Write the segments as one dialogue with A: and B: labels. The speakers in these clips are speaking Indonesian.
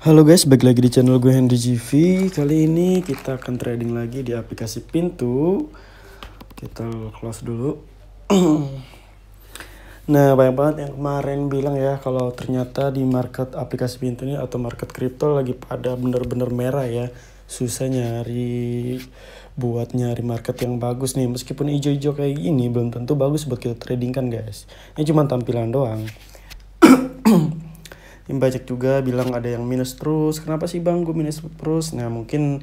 A: Halo guys, balik lagi di channel gue Henry GV. Kali ini kita akan trading lagi di aplikasi Pintu. Kita close dulu. nah, banyak banget yang kemarin bilang ya kalau ternyata di market aplikasi Pintu ini atau market kripto lagi pada bener-bener merah ya. Susah nyari buat nyari market yang bagus nih. Meskipun hijau-hijau kayak gini belum tentu bagus buat kita trading kan guys. Ini cuma tampilan doang ini banyak juga bilang ada yang minus terus kenapa sih bang gue minus terus nah mungkin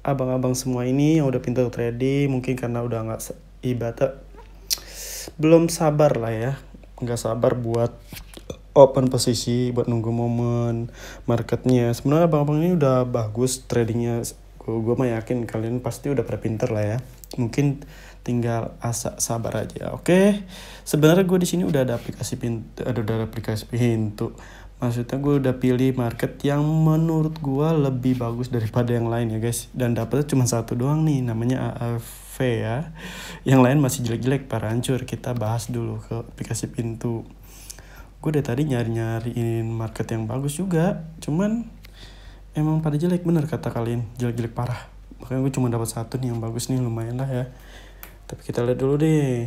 A: abang-abang semua ini yang udah pintar trading mungkin karena udah nggak ibarat belum sabar lah ya nggak sabar buat open posisi buat nunggu momen marketnya sebenarnya abang-abang ini udah bagus tradingnya gue gue mah yakin kalian pasti udah pada pinter lah ya mungkin tinggal asa sabar aja oke okay? sebenarnya gue di sini udah ada aplikasi pintu ada ada aplikasi pintu maksudnya gue udah pilih market yang menurut gue lebih bagus daripada yang lain ya guys dan dapetnya cuma satu doang nih namanya AFV ya yang lain masih jelek-jelek para hancur kita bahas dulu ke aplikasi pintu gue dari tadi nyari-nyariin market yang bagus juga cuman emang pada jelek bener kata kalian jelek-jelek parah makanya gue cuma dapat satu nih yang bagus nih lumayan lah ya tapi kita lihat dulu deh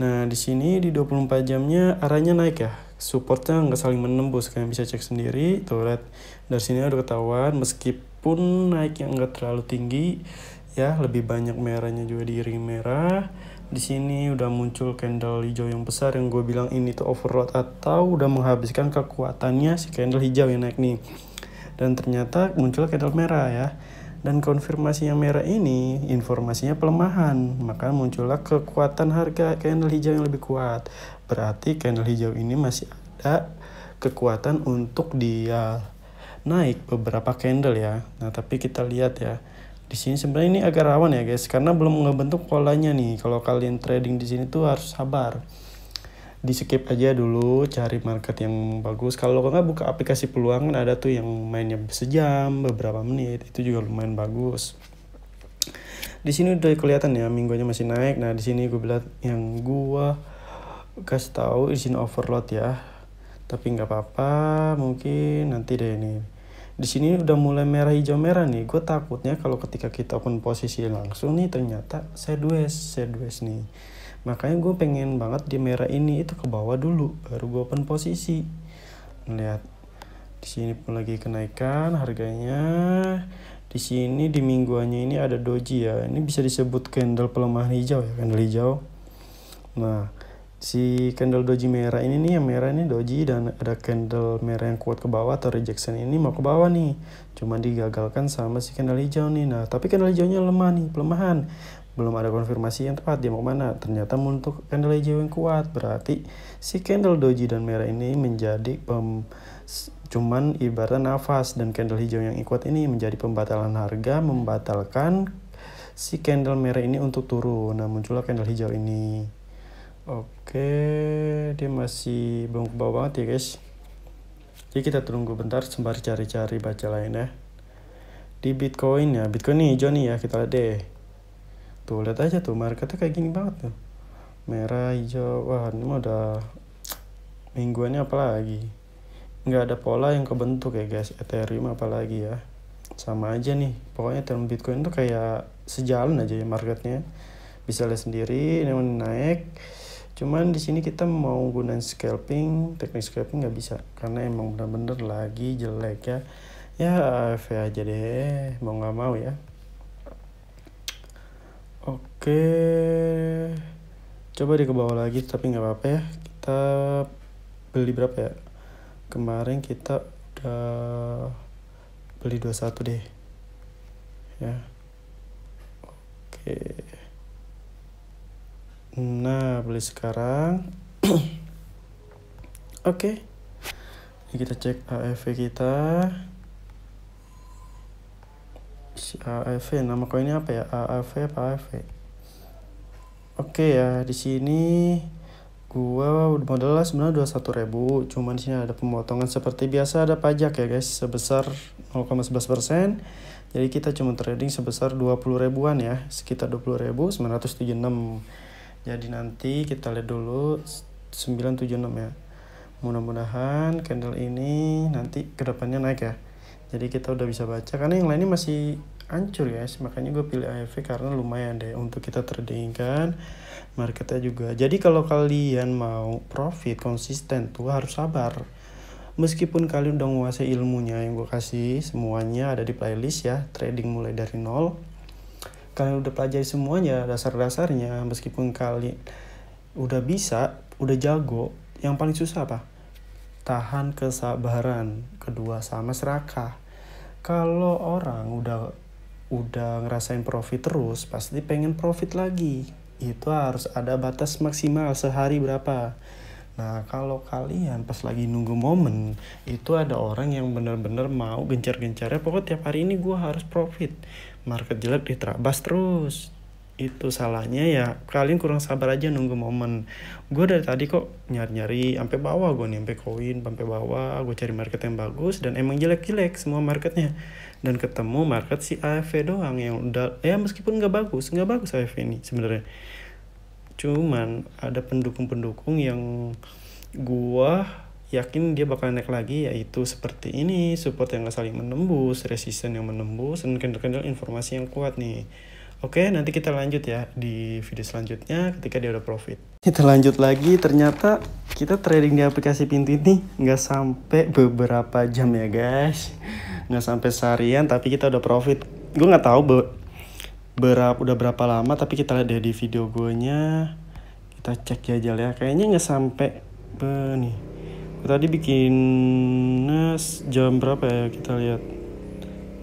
A: Nah, di sini di 24 jamnya arahnya naik ya. Supportnya nggak saling menembus, kalian bisa cek sendiri. Tuh, lihat. Dari sini udah ketahuan, meskipun naik yang nggak terlalu tinggi, ya lebih banyak merahnya juga di ring merah. Di sini udah muncul candle hijau yang besar yang gue bilang ini tuh overload atau udah menghabiskan kekuatannya si candle hijau yang naik nih. Dan ternyata muncul candle merah ya dan konfirmasi yang merah ini informasinya pelemahan maka muncullah kekuatan harga candle hijau yang lebih kuat berarti candle hijau ini masih ada kekuatan untuk dia naik beberapa candle ya nah tapi kita lihat ya di sini sebenarnya ini agak rawan ya guys karena belum ngebentuk polanya nih kalau kalian trading di sini tuh harus sabar di skip aja dulu cari market yang bagus kalau nggak buka aplikasi peluang kan ada tuh yang mainnya sejam beberapa menit itu juga lumayan bagus di sini udah kelihatan ya minggunya masih naik nah di sini gue bilang yang gue kasih tahu izin overload ya tapi nggak apa-apa mungkin nanti deh ini di sini udah mulai merah hijau merah nih gue takutnya kalau ketika kita open posisi langsung nih ternyata sideways sideways nih makanya gue pengen banget di merah ini itu ke bawah dulu baru gue open posisi lihat di sini pun lagi kenaikan harganya di sini di mingguannya ini ada doji ya ini bisa disebut candle pelemahan hijau ya candle hijau nah si candle doji merah ini nih yang merah ini doji dan ada candle merah yang kuat ke bawah atau rejection ini mau ke bawah nih cuma digagalkan sama si candle hijau nih nah tapi candle hijaunya lemah nih pelemahan belum ada konfirmasi yang tepat dia mau mana Ternyata untuk candle hijau yang kuat, berarti si candle doji dan merah ini menjadi pem, cuman ibarat nafas dan candle hijau yang kuat ini menjadi pembatalan harga, membatalkan si candle merah ini untuk turun. Nah, muncullah candle hijau ini. Oke, dia masih belum ke bawah banget ya, guys. Jadi kita tunggu bentar sembari cari-cari baca lain ya. Di Bitcoin ya, Bitcoin ini hijau nih ya, kita lihat deh tuh gitu. lihat aja tuh marketnya kayak gini banget tuh merah hijau wah ini mah udah mingguannya apalagi nggak ada pola yang kebentuk ya guys Ethereum apalagi ya sama aja nih pokoknya term Bitcoin tuh kayak sejalan aja ya marketnya bisa lihat sendiri ini naik cuman di sini kita mau gunain scalping teknik scalping nggak bisa karena emang bener-bener lagi jelek ya ya AFV aja deh mau nggak mau ya Oke, coba di ke bawah lagi tapi nggak apa-apa ya. Kita beli berapa ya? Kemarin kita udah beli 21 deh. Ya. Oke. Nah, beli sekarang. Oke. Ini Kita cek AFV kita. Si AFV nama koinnya apa ya? AFV apa AFV? Oke ya, di sini gua modalnya sebenarnya ribu, cuman di sini ada pemotongan seperti biasa ada pajak ya guys sebesar 0,11%. Jadi kita cuma trading sebesar 20 ribuan ya, sekitar ribu enam, Jadi nanti kita lihat dulu 976 ya. Mudah-mudahan candle ini nanti kedepannya naik ya. Jadi kita udah bisa baca karena yang lainnya masih ancur ya makanya gue pilih AFV karena lumayan deh untuk kita trading kan marketnya juga jadi kalau kalian mau profit konsisten tuh harus sabar meskipun kalian udah menguasai ilmunya yang gue kasih semuanya ada di playlist ya trading mulai dari nol kalian udah pelajari semuanya dasar-dasarnya meskipun kalian udah bisa udah jago yang paling susah apa tahan kesabaran kedua sama serakah kalau orang udah udah ngerasain profit terus, pasti pengen profit lagi. Itu harus ada batas maksimal sehari berapa. Nah, kalau kalian pas lagi nunggu momen, itu ada orang yang bener-bener mau gencar-gencarnya, pokoknya tiap hari ini gue harus profit. Market jelek diterabas terus. Itu salahnya ya, kalian kurang sabar aja nunggu momen. Gue dari tadi kok nyari-nyari, sampai bawah gue nih, sampai koin, sampai bawah, gue cari market yang bagus, dan emang jelek-jelek semua marketnya dan ketemu market si AFV doang yang udah ya meskipun nggak bagus nggak bagus AFV ini sebenarnya cuman ada pendukung-pendukung yang gua yakin dia bakal naik lagi yaitu seperti ini support yang gak saling menembus resisten yang menembus dan kendal-kendal informasi yang kuat nih Oke, nanti kita lanjut ya di video selanjutnya ketika dia udah profit. Kita lanjut lagi, ternyata kita trading di aplikasi pintu ini nggak sampai beberapa jam ya guys nggak sampai seharian tapi kita udah profit gue nggak tahu be berapa udah berapa lama tapi kita lihat deh di video gue nya kita cek aja ya kayaknya nggak sampai be, nih gue tadi bikin jam berapa ya kita lihat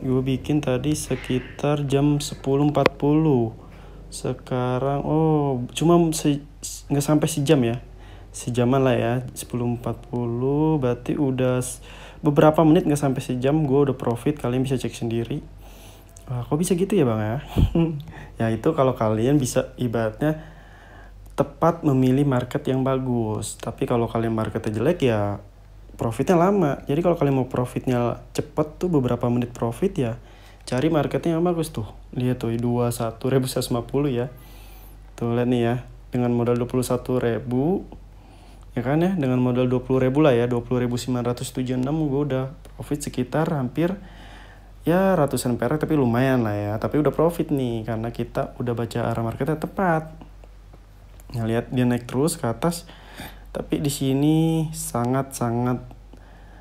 A: gue bikin tadi sekitar jam 10.40 sekarang oh cuma nggak se, sampai sejam ya sejaman lah ya 10.40 berarti udah beberapa menit nggak sampai sejam gue udah profit kalian bisa cek sendiri Wah, kok bisa gitu ya bang ya ya itu kalau kalian bisa ibaratnya tepat memilih market yang bagus tapi kalau kalian marketnya jelek ya profitnya lama jadi kalau kalian mau profitnya cepet tuh beberapa menit profit ya cari marketnya yang bagus tuh lihat tuh dua satu ribu ya tuh lihat nih ya dengan modal dua puluh satu ribu ya kan ya dengan modal 20 ribu lah ya 20.976 gue udah profit sekitar hampir ya ratusan perak tapi lumayan lah ya tapi udah profit nih karena kita udah baca arah marketnya tepat ngelihat ya, dia naik terus ke atas tapi di sini sangat sangat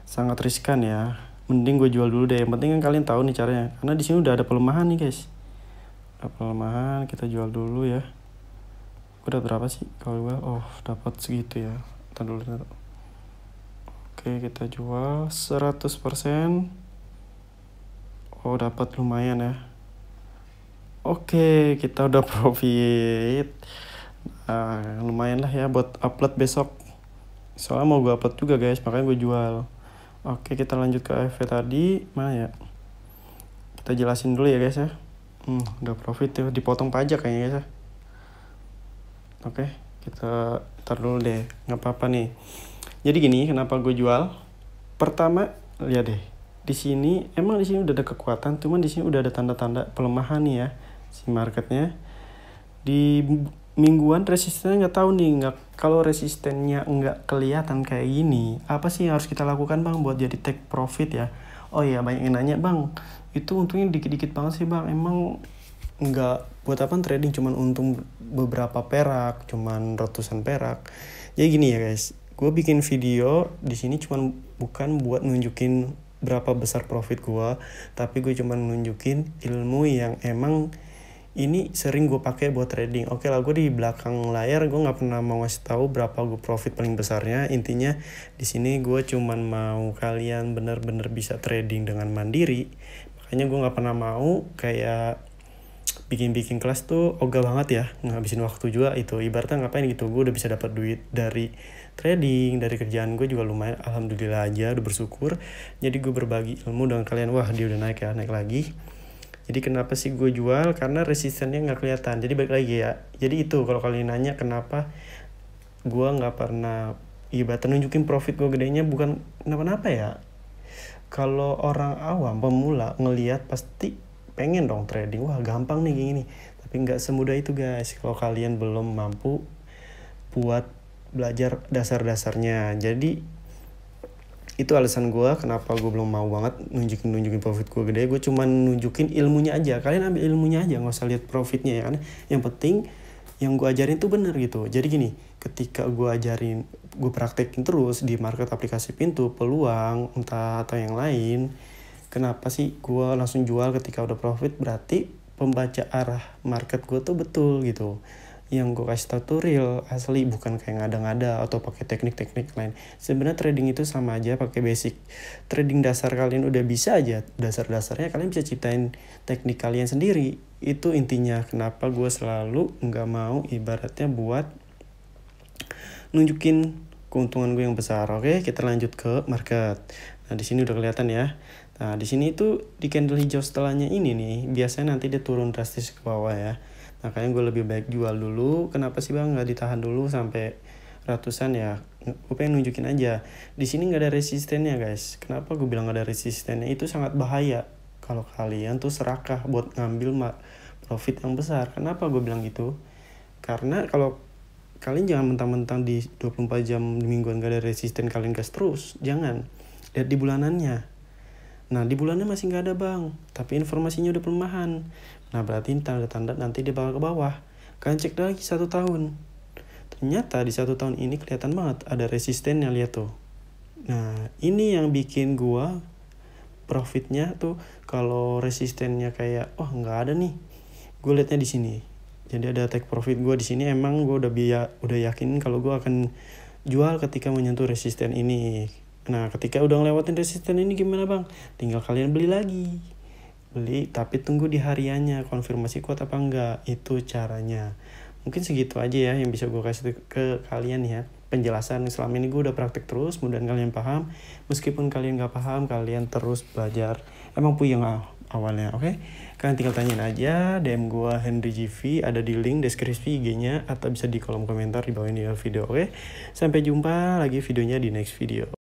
A: sangat riskan ya mending gue jual dulu deh yang penting kan kalian tahu nih caranya karena di sini udah ada pelemahan nih guys ada pelemahan kita jual dulu ya udah berapa sih kalau gue oh dapat segitu ya kita dulu, Oke, kita jual 100%. Oh, dapat lumayan ya. Oke, kita udah profit. Nah, lumayan lah ya buat upload besok. Soalnya mau gue upload juga guys, makanya gue jual. Oke, kita lanjut ke AFV tadi. Mana ya? Kita jelasin dulu ya guys ya. Hmm, udah profit ya, dipotong pajak kayaknya guys ya. Oke kita gitu. ntar dulu deh nggak apa-apa nih jadi gini kenapa gue jual pertama lihat deh di sini emang di sini udah ada kekuatan cuman di sini udah ada tanda-tanda pelemahan nih ya si marketnya di mingguan resistennya nggak tahu nih nggak kalau resistennya nggak kelihatan kayak gini apa sih yang harus kita lakukan bang buat jadi take profit ya oh iya banyak yang nanya bang itu untungnya dikit-dikit banget sih bang emang nggak buat apa trading cuman untung beberapa perak cuman ratusan perak jadi gini ya guys gue bikin video di sini cuman bukan buat nunjukin berapa besar profit gue tapi gue cuman nunjukin ilmu yang emang ini sering gue pakai buat trading oke okay lah gue di belakang layar gue nggak pernah mau ngasih tahu berapa gue profit paling besarnya intinya di sini gue cuman mau kalian bener-bener bisa trading dengan mandiri makanya gue nggak pernah mau kayak bikin-bikin kelas tuh ogah banget ya ngabisin waktu juga itu ibaratnya ngapain gitu gue udah bisa dapat duit dari trading dari kerjaan gue juga lumayan alhamdulillah aja udah bersyukur jadi gue berbagi ilmu dengan kalian wah dia udah naik ya naik lagi jadi kenapa sih gue jual karena resistennya nggak kelihatan jadi balik lagi ya jadi itu kalau kalian nanya kenapa gue nggak pernah ibarat nunjukin profit gue gedenya bukan kenapa-napa ya kalau orang awam pemula ngelihat pasti pengen dong trading wah gampang nih gini tapi nggak semudah itu guys kalau kalian belum mampu buat belajar dasar-dasarnya jadi itu alasan gue kenapa gue belum mau banget nunjukin nunjukin profit gue gede gue cuman nunjukin ilmunya aja kalian ambil ilmunya aja nggak usah lihat profitnya ya kan yang penting yang gue ajarin tuh bener gitu jadi gini ketika gue ajarin gue praktekin terus di market aplikasi pintu peluang entah atau yang lain kenapa sih gue langsung jual ketika udah profit berarti pembaca arah market gue tuh betul gitu yang gue kasih tau tuh real asli bukan kayak ngada-ngada atau pakai teknik-teknik lain sebenarnya trading itu sama aja pakai basic trading dasar kalian udah bisa aja dasar-dasarnya kalian bisa ciptain teknik kalian sendiri itu intinya kenapa gue selalu nggak mau ibaratnya buat nunjukin keuntungan gue yang besar oke kita lanjut ke market nah di sini udah kelihatan ya Nah, di sini itu di candle hijau setelahnya ini nih, biasanya nanti dia turun drastis ke bawah ya. Makanya gue lebih baik jual dulu. Kenapa sih bang nggak ditahan dulu sampai ratusan ya? Gue pengen nunjukin aja. Di sini nggak ada resistennya guys. Kenapa gue bilang nggak ada resistennya? Itu sangat bahaya kalau kalian tuh serakah buat ngambil profit yang besar. Kenapa gue bilang gitu? Karena kalau kalian jangan mentang-mentang di 24 jam mingguan gak ada resisten kalian gas terus. Jangan. Lihat di bulanannya Nah di bulannya masih nggak ada bang, tapi informasinya udah pelemahan. Nah berarti tanda-tanda nanti dia bakal ke bawah. Kalian cek lagi satu tahun. Ternyata di satu tahun ini kelihatan banget ada resistennya lihat tuh. Nah ini yang bikin gua profitnya tuh kalau resistennya kayak oh, nggak ada nih. Gue liatnya di sini. Jadi ada take profit gue di sini emang gue udah biya, udah yakin kalau gue akan jual ketika menyentuh resisten ini Nah, ketika udah ngelewatin resisten ini gimana bang? Tinggal kalian beli lagi. Beli, tapi tunggu di hariannya, konfirmasi kuat apa enggak. Itu caranya. Mungkin segitu aja ya yang bisa gue kasih ke kalian ya. Penjelasan selama ini gue udah praktek terus, mudah kalian paham. Meskipun kalian gak paham, kalian terus belajar. Emang puyeng ah awalnya, oke? Okay? Kalian tinggal tanyain aja, DM gue Henry GV, ada di link deskripsi IG-nya, atau bisa di kolom komentar di bawah ini video, oke? Okay? Sampai jumpa lagi videonya di next video.